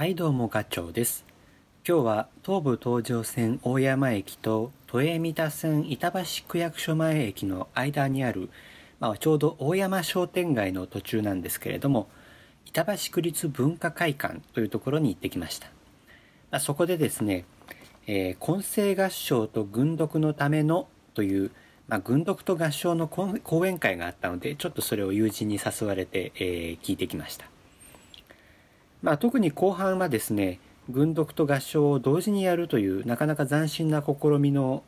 はいどうもガチです。今日は東武東上線大山駅と都営三田線板橋区役所前駅の間にある、まあ、ちょうど大山商店街の途中なんですけれども、板橋区立文化会館というところに行ってきました。まあ、そこでですね、えー、混声合唱と軍読のためのという、まあ、軍読と合唱の講演会があったので、ちょっとそれを友人に誘われて、えー、聞いてきました。まあ、特に後半はですね軍読と合唱を同時にやるというなかなか斬新な試みの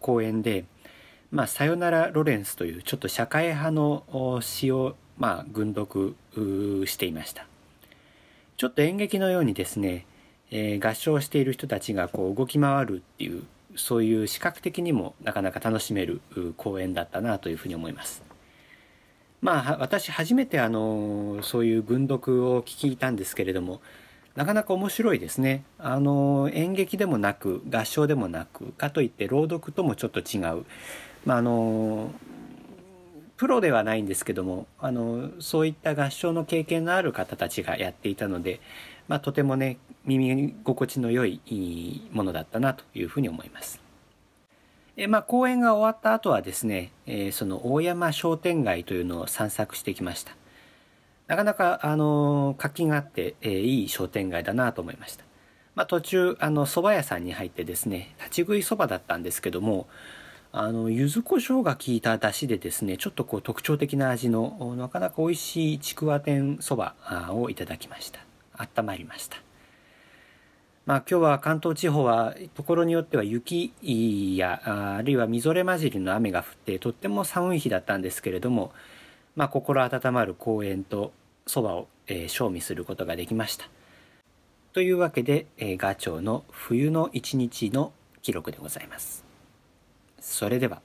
公演で「まあ、さよならロレンス」というちょっと社会派の詩を、まあ、軍読していましたちょっと演劇のようにですね、えー、合唱している人たちがこう動き回るっていうそういう視覚的にもなかなか楽しめる公演だったなというふうに思いますまあ私初めてあのそういう文読を聞いたんですけれどもなかなか面白いですねあの演劇でもなく合唱でもなくかといって朗読ともちょっと違う、まあ、あのプロではないんですけどもあのそういった合唱の経験のある方たちがやっていたので、まあ、とてもね耳心地の良いものだったなというふうに思います。えまあ、公演が終わった後はですね、えその大山商店街というのを散策してきました。なかなか、あの活気があって、えいい商店街だなと思いました。まあ、途中、あの、蕎麦屋さんに入ってですね、立ち食いそばだったんですけども、あの、柚子胡椒が効いた出汁でですね、ちょっとこう特徴的な味の、なかなか美味しいちくわ天そばをいただきました。あったまりました。まあ、今日は関東地方はところによっては雪やあるいはみぞれ混じりの雨が降ってとっても寒い日だったんですけれども、まあ、心温まる公園とそばを、えー、賞味することができました。というわけで、えー、ガチョウの冬の一日の記録でございます。それでは。